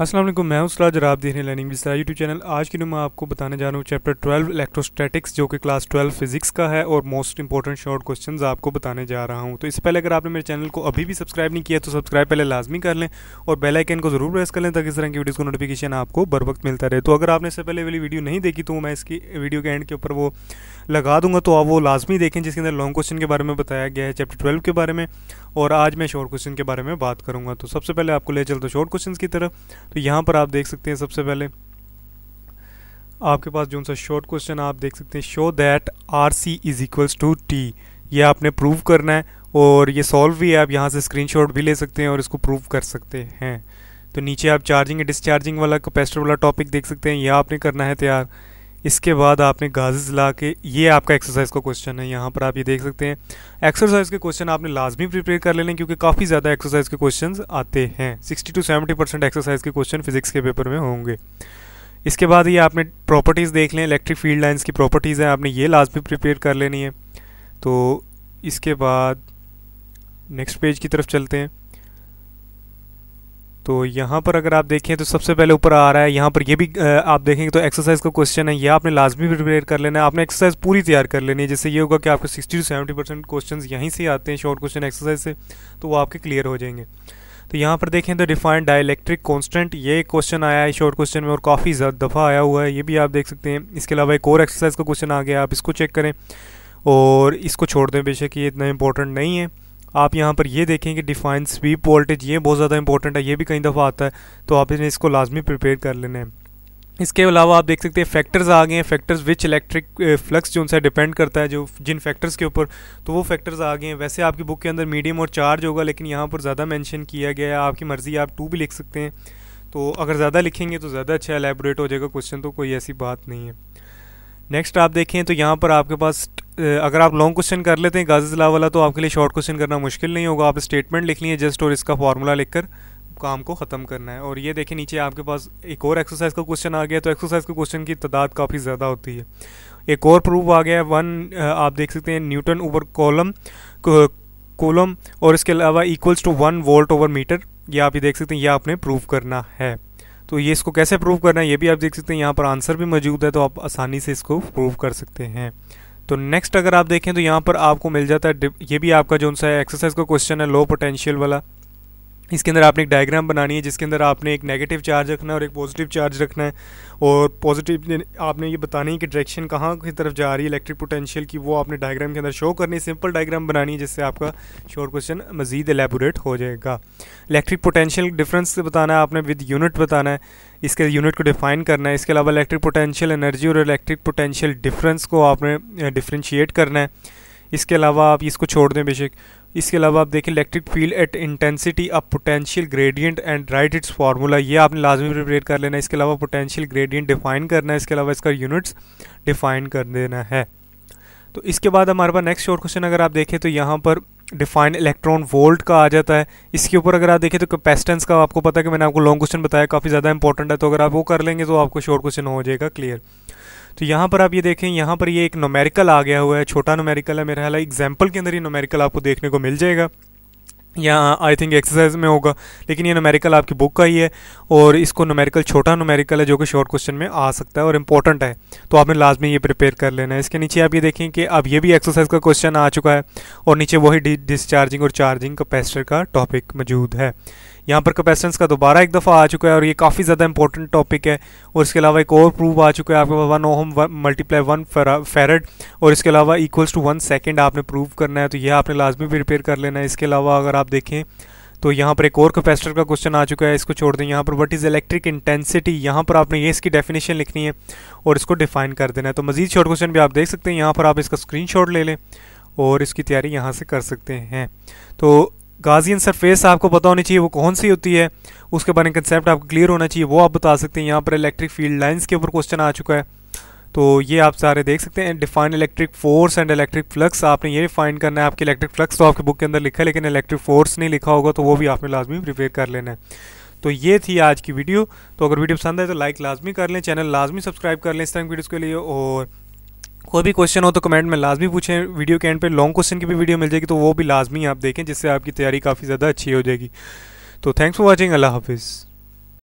असलम मैं उसराज और आप देख रहे लर्निंग बिस्तरा यूट्यूब चैनल आज की मैं आपको बताने जा रहा हूँ चैप्टर 12 इलेक्ट्रोस्टैटिक्स जो कि क्लास 12 फिजिक्स का है और मोस्ट इंपॉर्टेंट शॉर्ट क्वेश्चंस आपको बताने जा रहा हूँ तो इससे पहले अगर आपने मेरे चैनल को अभी भी सब्सक्राइब नहीं किया तो सब्सक्राइब पहले लाजमी कर लें और बेलाइकन को जरूर प्रेस कर लें ताकि इस तरह की वीडियो को नोटिफिकेशन आपको बर वक्त मिलता रहे तो अगर आपने इससे पहले वाली वीडियो नहीं देखी तो मैं इसकी वीडियो के एंड के ऊपर वो लगा दूंगा तो आप वो लाजमी देखें जिसके अंदर लॉन्ग क्वेश्चन के बारे में बताया गया है चैप्टर ट्वेल्व के बारे में और आज मैं शॉर्ट क्वेश्चन के बारे में बात करूँगा तो सबसे पहले आपको ले चलता शॉर्ट क्वेश्चन की तरफ तो यहाँ पर आप देख सकते हैं सबसे पहले आपके पास जो सा शॉर्ट क्वेश्चन आप देख सकते हैं show that R C is equals to T ये आपने प्रूव करना है और ये सॉल्व भी है आप यहाँ से स्क्रीनशॉट भी ले सकते हैं और इसको प्रूव कर सकते हैं तो नीचे आप चार्जिंग डिस्चार्जिंग वाला कैपेसिटर वाला टॉपिक देख सकते हैं यह आपने करना है तैयार इसके बाद आपने गाजेस ला के ये आपका एक्सरसाइज का क्वेश्चन है यहाँ पर आप ये देख सकते हैं एक्सरसाइज के क्वेश्चन आपने लाजमी प्रिपेयर कर लेने क्योंकि काफ़ी ज़्यादा एक्सरसाइज के क्वेश्चन आते हैं sixty two seventy percent exercise के क्वेश्चन फिजिक्स के पेपर में होंगे इसके बाद ये आपने प्रॉपर्टीज़ देख लें इलेक्ट्रिक फील्ड लाइन्स की प्रॉपर्टीज़ हैं आपने ये लाजमी प्रिपेयर कर लेनी है तो इसके बाद नेक्स्ट पेज की तरफ चलते हैं तो यहाँ पर अगर आप देखें तो सबसे पहले ऊपर आ रहा है यहाँ पर ये भी आप देखेंगे तो एक्सरसाइज का क्वेश्चन है ये आपने लाजमी प्रिपेयर कर लेना है आपने एक्सरसाइज पूरी तैयार कर लेनी है जिससे ये होगा कि आपके sixty two seventy percent question यहीं से आते हैं शॉर्ट क्वेश्चन एक्सरसाइज से तो वो आपके क्लियर हो जाएंगे तो यहाँ पर देखें तो डिफाइंड डायलैक्ट्रिक कॉन्स्टेंट ये क्वेश्चन आया है शॉर्ट क्वेश्चन में और काफ़ी दफ़ा आया हुआ है ये भी आप देख सकते हैं इसके अलावा एक और एक्सरसाइज का क्वेश्चन आ गया आप इसको चेक करें और इसको छोड़ दें बेशक ये इतना इंपॉर्टेंट नहीं है आप यहाँ पर ये देखें कि डिफाइन स्वीप वोल्टेज ये बहुत ज़्यादा इंपॉर्टेंट है ये भी कई दफ़ा आता है तो आप आपने इसको लाजमी प्रिपेयर कर लेना है इसके अलावा आप देख सकते हैं फैक्टर्स आ गए हैं फैक्टर्स विच इलेक्ट्रिक फ्लक्स जो उनसे डिपेंड करता है जो जिन फैक्टर्स के ऊपर तो वो फैक्टर्स आ गए हैं वैसे आपकी बुक के अंदर मीडियम और चार्ज होगा लेकिन यहाँ पर ज़्यादा मेंशन किया गया है आपकी मर्ज़ी आप टू भी लिख सकते हैं तो अगर ज़्यादा लिखेंगे तो ज़्यादा अच्छा एलेबोरेट हो जाएगा क्वेश्चन तो कोई ऐसी बात नहीं है नेक्स्ट आप देखें तो यहाँ पर आपके पास अगर आप लॉन्ग क्वेश्चन कर लेते हैं जिला वाला तो आपके लिए शॉर्ट क्वेश्चन करना मुश्किल नहीं होगा आप स्टेटमेंट लिख लिए जस्ट और इसका फार्मूला लिखकर काम को ख़त्म करना है और ये देखें नीचे आपके पास एक और एक्सरसाइज का क्वेश्चन आ गया तो एक्सरसाइज के क्वेश्चन की तादाद काफ़ी ज़्यादा होती है एक और प्रूफ आ गया है वन आप देख सकते हैं न्यूटन ओवर कॉलम कोलम और इसके अलावा equals to one volt over metre ये आप ये देख सकते हैं ये आपने प्रूफ करना है तो ये इसको कैसे प्रूव करना है ये भी आप देख सकते हैं यहाँ पर आंसर भी मौजूद है तो आप आसानी से इसको प्रूव कर सकते हैं तो नेक्स्ट अगर आप देखें तो यहाँ पर आपको मिल जाता है ये भी आपका जो सा एक्सरसाइज का क्वेश्चन है लो पोटेंशियल वाला इसके अंदर आपने एक डायग्राम बनानी है जिसके अंदर आपने एक नेगेटिव चार्ज रखना है और एक पॉजिटिव चार्ज रखना है और पॉजिटिव आपने ये बतानी है कि डायरेक्शन कहाँ की तरफ जा रही है इलेक्ट्रिक पोटेंशियल की वो आपने डायग्राम के अंदर शो करनी है सिंपल डायग्राम बनानी है जिससे आपका शॉर्ट क्वेश्चन मजीद एलेबोरेट हो जाएगा इलेक्ट्रिक पोटेंशियल डिफरेंस बताना है आपने विद यूनिट बताना है इसके यूनिट को डिफाइन करना है इसके अलावा इलेक्ट्रिक पोटेंशियल एनर्जी और इलेक्ट्रिक पोटेंशियल डिफरेंस को आपने डिफ्रेंशिएट करना है इसके अलावा आप इसको छोड़ दें बेशक इसके अलावा आप देखें electric field at intensity of potential gradient and write its formula ये आपने लाजमी प्रिपेयर कर लेना है इसके अलावा पोटेंशियल ग्रेडियंट डिफाइन करना है इसके अलावा इसका यूनिट्स डिफाइन कर देना है तो इसके बाद हमारे पास नेक्स्ट शॉर्ट क्वेश्चन अगर आप देखें तो यहाँ पर डिफाइन इलेक्ट्रॉन वोल्ट का आ जाता है इसके ऊपर अगर आप देखें तो कैपेसिटेंस का आपको पता है कि मैंने आपको लॉन्ग क्वेश्चन बताया काफ़ी ज़्यादा इंपॉर्टेंट है तो अगर आप वो कर लेंगे तो आपको शॉर्ट क्वेश्चन हो जाएगा क्लियर तो यहाँ पर आप ये देखें यहाँ पर ये एक नोमेरिकल आ गया हुआ है छोटा नोमेरिकल है मेरा ख्याल एग्जाम्पल के अंदर ही नोमेरिकल आपको देखने को मिल जाएगा या आई थिंक एक्सरसाइज में होगा लेकिन ये नोमेरिकल आपकी बुक का ही है और इसको नोमेरिकल छोटा नोमेरिकल है जो कि शॉर्ट क्वेश्चन में आ सकता है और इंपॉर्टेंट है तो आपने लाजमी ये प्रिपेयर कर लेना है इसके नीचे आप ये देखें कि अब ये भी एक्सरसाइज का क्वेश्चन आ चुका है और नीचे वही डिस्चार्जिंग और चार्जिंग कैपेसिटर का टॉपिक मौजूद है यहाँ पर कैपेसिटेंस का दोबारा एक दफ़ा आ चुका है और ये काफ़ी ज़्यादा इंपॉर्टेंट टॉपिक है और इसके अलावा एक और प्रूफ आ चुका है आपके पास one ohm multiply one farad और इसके अलावा इक्वल्स टू वन सेकेंड आपने प्रूव करना है तो यह आपने लाजमी भी रिपेयर कर लेना है इसके अलावा अगर आप देखें तो यहाँ पर एक और कैपेसिटर का क्वेश्चन आ चुका है इसको छोड़ दें यहाँ पर व्हाट इज़ इलेक्ट्रिक इंटेंसिटी यहाँ पर आपने ये इसकी डेफिनेशन लिखनी है और इसको डिफाइन कर देना है तो मजीद शॉर्ट क्वेश्चन भी आप देख सकते हैं यहाँ पर आप इसका स्क्रीनशॉट ले लें और इसकी तैयारी यहाँ से कर सकते हैं तो गाजियन सरफेस आपको पता होनी चाहिए वो कौन सी होती है उसके बारे में कंसेप्ट आपको क्लियर होना चाहिए वो आप बता सकते हैं यहाँ पर इलेक्ट्रिक फील्ड लाइन्स के ऊपर क्वेश्चन आ चुका है तो ये आप सारे देख सकते हैं define electric force and electric flux आपने ये डिफाइन करना है आपके इलेक्ट्रिक फ्लक्स तो आपके बुक के अंदर लिखा है लेकिन इलेक्ट्रिक फोर्स नहीं लिखा होगा तो वो भी आपने लाजमी प्रिपेयर कर लेना है तो ये थी आज की वीडियो तो अगर वीडियो पसंद है तो लाइक लाजमी कर लें चैनल लाजमी सब्सक्राइब कर लें इस टाइम वीडियोज़ के लिए और कोई भी क्वेश्चन हो तो कमेंट में लाजमी पूछें वीडियो के एंड पे लॉन्ग क्वेश्चन की भी वीडियो मिल जाएगी तो वो भी लाजमी आप देखें जिससे आपकी तैयारी काफ़ी ज़्यादा अच्छी हो जाएगी तो थैंक्स फॉर वॉचिंग अल्लाह हाफिज़